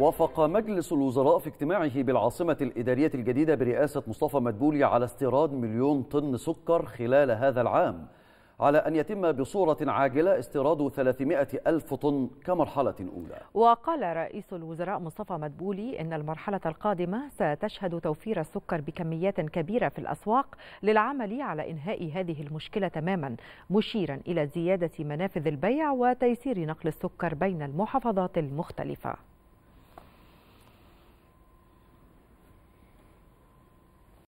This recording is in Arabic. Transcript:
وافق مجلس الوزراء في اجتماعه بالعاصمة الإدارية الجديدة برئاسة مصطفى مدبولي على استيراد مليون طن سكر خلال هذا العام على أن يتم بصورة عاجلة استيراد 300 ألف طن كمرحلة أولى وقال رئيس الوزراء مصطفى مدبولي أن المرحلة القادمة ستشهد توفير السكر بكميات كبيرة في الأسواق للعمل على إنهاء هذه المشكلة تماما مشيرا إلى زيادة منافذ البيع وتيسير نقل السكر بين المحافظات المختلفة